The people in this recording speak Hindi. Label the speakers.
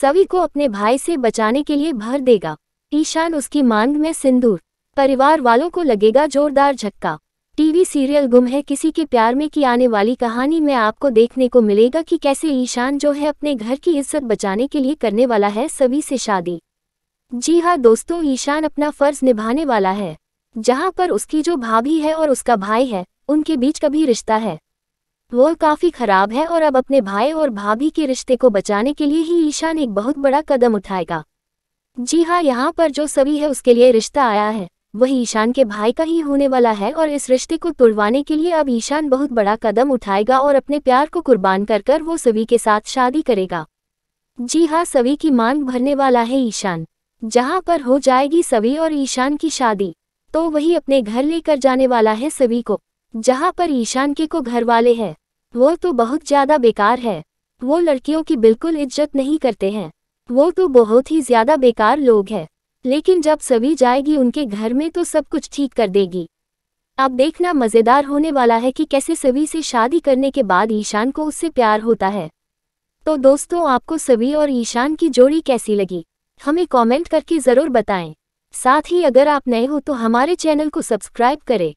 Speaker 1: सभी को अपने भाई से बचाने के लिए भर देगा ईशान उसकी मांग में सिंदूर परिवार वालों को लगेगा जोरदार झटका टीवी सीरियल गुम है किसी के प्यार में की आने वाली कहानी में आपको देखने को मिलेगा कि कैसे ईशान जो है अपने घर की इज्जत बचाने के लिए करने वाला है सभी से शादी जी हाँ दोस्तों ईशान अपना फर्ज निभाने वाला है जहाँ पर उसकी जो भाभी है और उसका भाई है उनके बीच कभी रिश्ता है वो काफ़ी खराब है और अब अपने भाई और भाभी के रिश्ते को बचाने के लिए ही ईशान एक बहुत बड़ा कदम उठाएगा जी हाँ यहाँ पर जो सभी है उसके लिए रिश्ता आया है वही ईशान के भाई का ही होने वाला है और इस रिश्ते को तुड़वाने के लिए अब ईशान बहुत बड़ा कदम उठाएगा और अपने प्यार को कुर्बान कर कर वो सभी के साथ शादी करेगा जी हाँ सभी की मांग भरने वाला है ईशान जहाँ पर हो जाएगी सभी और ईशान की शादी तो वही अपने घर लेकर जाने वाला है सभी को जहाँ पर ईशान के को घर वाले हैं वो तो बहुत ज़्यादा बेकार है वो लड़कियों की बिल्कुल इज्जत नहीं करते हैं वो तो बहुत ही ज़्यादा बेकार लोग हैं लेकिन जब सभी जाएगी उनके घर में तो सब कुछ ठीक कर देगी अब देखना मज़ेदार होने वाला है कि कैसे सभी से शादी करने के बाद ईशान को उससे प्यार होता है तो दोस्तों आपको सभी और ईशान की जोड़ी कैसी लगी हमें कमेंट करके ज़रूर बताएं साथ ही अगर आप नए हो तो हमारे चैनल को सब्सक्राइब करें